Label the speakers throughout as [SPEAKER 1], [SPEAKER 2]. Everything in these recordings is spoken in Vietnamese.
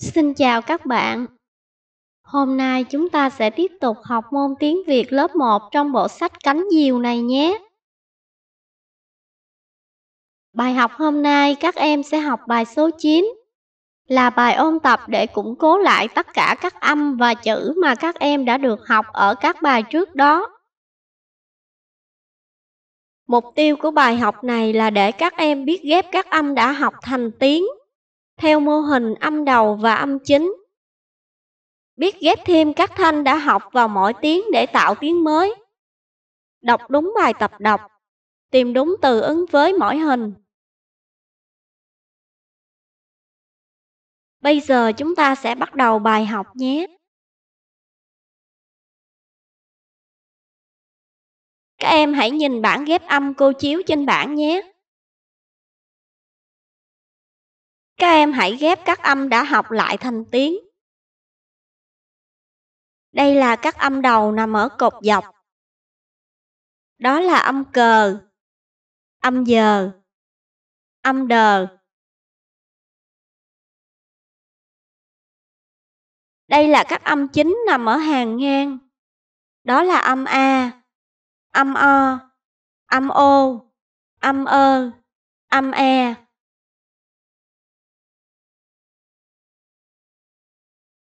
[SPEAKER 1] Xin chào các bạn. Hôm nay chúng ta sẽ tiếp tục học môn tiếng Việt lớp 1 trong bộ sách Cánh diều này nhé. Bài học hôm nay các em sẽ học bài số 9 là bài ôn tập để củng cố lại tất cả các âm và chữ mà các em đã được học ở các bài trước đó. Mục tiêu của bài học này là để các em biết ghép các âm đã học thành tiếng theo mô hình âm đầu và âm chính. Biết ghép thêm các thanh đã học vào mỗi tiếng để tạo tiếng mới. Đọc đúng bài tập đọc, tìm đúng từ
[SPEAKER 2] ứng với mỗi hình. Bây giờ chúng ta sẽ bắt đầu bài học nhé. Các em hãy nhìn bảng ghép âm cô chiếu trên bảng nhé. Các em hãy ghép các âm đã học lại thành tiếng. Đây là các âm đầu nằm ở cột dọc. Đó là âm cờ, âm giờ, âm đờ. Đây là các âm chính nằm ở hàng ngang. Đó là âm A, âm O, âm O, âm Ơ, e, âm E.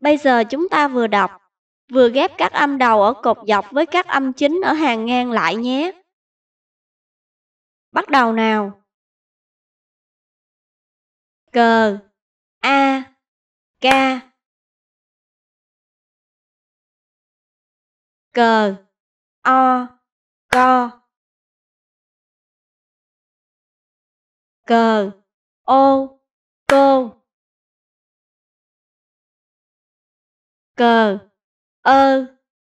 [SPEAKER 1] Bây giờ chúng ta vừa đọc, vừa ghép các âm đầu ở cột dọc với các âm chính ở hàng ngang lại nhé. Bắt
[SPEAKER 2] đầu nào. Cờ A K Cờ O Co Cờ o Cô cờ ơ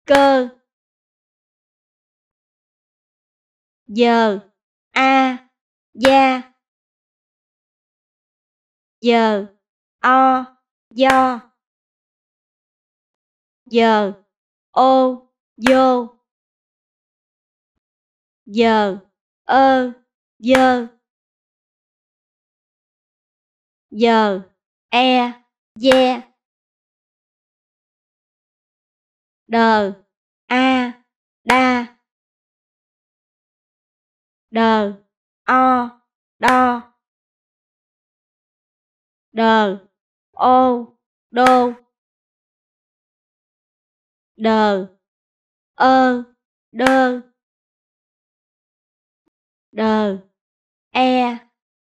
[SPEAKER 2] cơ giờ a da giờ o do giờ ô vô giờ ơ dơ giờ e de yeah. đờ a đa đờ o đo đờ ô đô đờ ơ đơ đờ e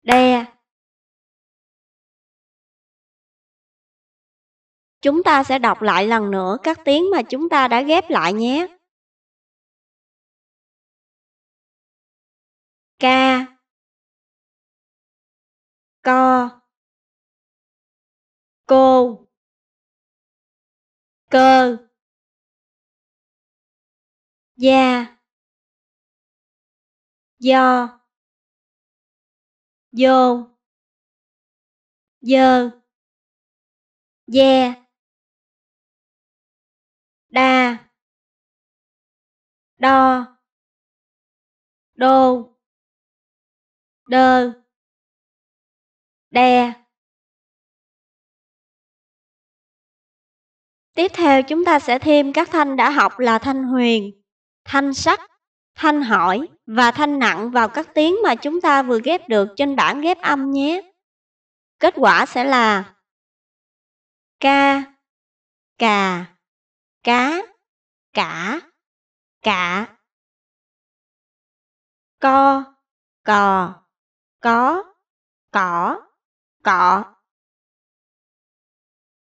[SPEAKER 2] đe Chúng ta sẽ đọc lại lần nữa các tiếng mà chúng ta đã ghép lại nhé. Ca Co Cô Cơ Gia Do Vô Dơ Yeah đa đo đô đơ đe
[SPEAKER 1] Tiếp theo chúng ta sẽ thêm các thanh đã học là thanh huyền, thanh sắc, thanh hỏi và thanh nặng vào các tiếng mà chúng ta vừa ghép được trên bảng ghép âm nhé. Kết quả sẽ là
[SPEAKER 2] ca, cà, cá cả cả co cò có cỏ cọ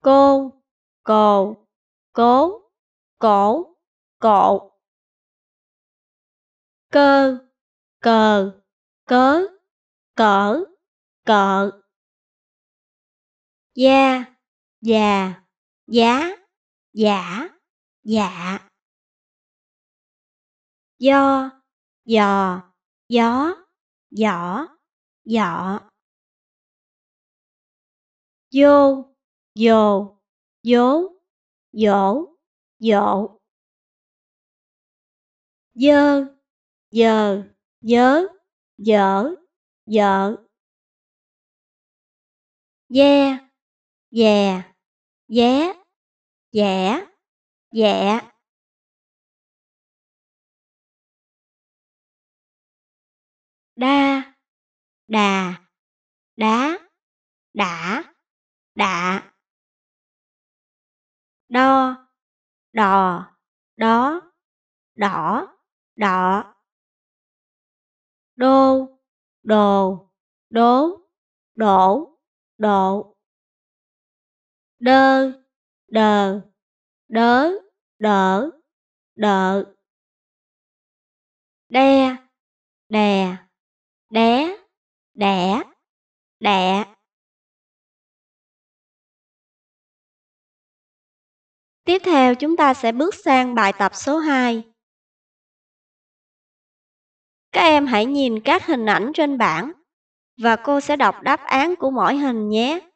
[SPEAKER 2] cô cồ cố cổ cộ cơ cờ cớ cỡ cợ da già giá giả dạ do dò gió giỏ dọ vô dồ dố dỗ dỗ dơ giờ dớ dở dở yeah yeah yeah yeah Dạ. Đa, đà, đá, đã, đạ. Đo, đò, đó, đỏ, đọ. Đô, đồ, đố, đổ, độ. Đơ, đờ, đớ, đỡ, đỡ, Đe, đè, đé, đẻ, đẹ. Tiếp theo chúng ta sẽ bước sang bài tập số 2. Các em hãy nhìn các hình ảnh trên bảng và cô sẽ đọc đáp án của mỗi hình nhé.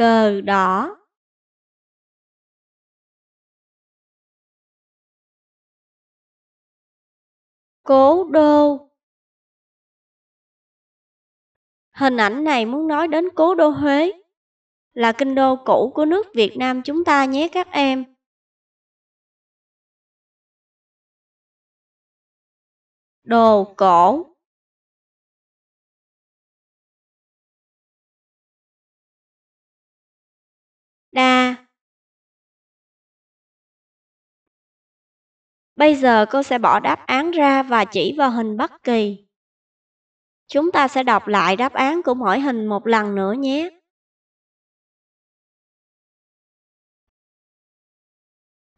[SPEAKER 2] cờ đỏ cố đô hình ảnh này muốn nói đến cố đô huế là kinh đô cũ của nước việt nam chúng ta nhé các em đồ cổ đa. Bây giờ cô sẽ bỏ đáp án ra và chỉ vào hình bất kỳ. Chúng ta sẽ đọc lại đáp án của mỗi hình một lần nữa nhé.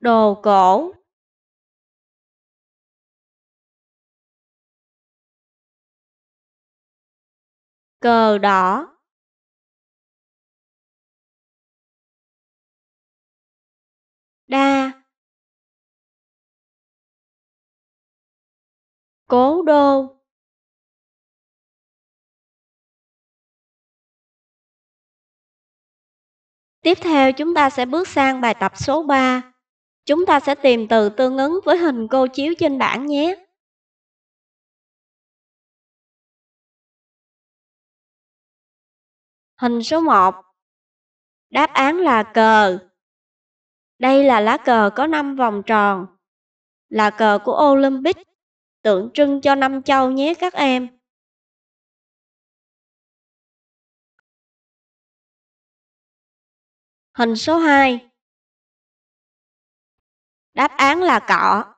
[SPEAKER 2] Đồ cổ Cờ đỏ đa cố đô
[SPEAKER 1] Tiếp theo chúng ta sẽ bước sang bài tập số 3. Chúng ta sẽ tìm từ tương ứng với hình cô chiếu trên bảng nhé.
[SPEAKER 2] Hình số 1 Đáp án là cờ đây là lá cờ có 5 vòng tròn, là cờ của Olympic, tượng trưng cho năm châu nhé các em. Hình số 2
[SPEAKER 1] Đáp án là cọ.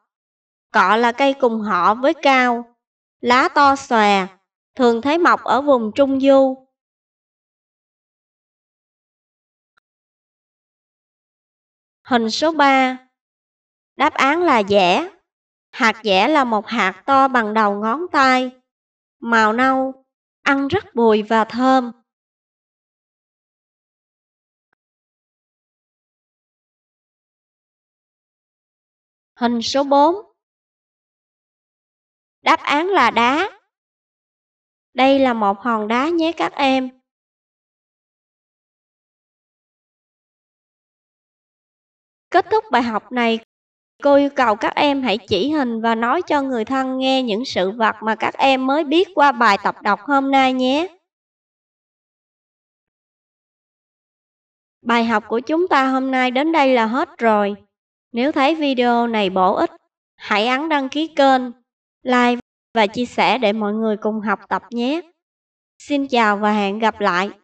[SPEAKER 1] Cọ là cây cùng họ với cao, lá to xòe, thường thấy mọc ở vùng trung du. Hình số 3 Đáp án là dẻ. Hạt dẻ là một hạt to bằng đầu ngón tay, màu nâu, ăn rất bùi và
[SPEAKER 2] thơm. Hình số 4 Đáp án là đá. Đây là một hòn đá nhé các em.
[SPEAKER 1] Kết thúc bài học này, cô yêu cầu các em hãy chỉ hình và nói cho người thân nghe những sự vật mà các em mới biết qua bài tập đọc hôm nay nhé. Bài học của chúng ta hôm nay đến đây là hết rồi. Nếu thấy video này bổ ích, hãy ấn đăng ký kênh, like và chia sẻ để mọi người cùng học tập nhé. Xin chào và
[SPEAKER 2] hẹn gặp lại.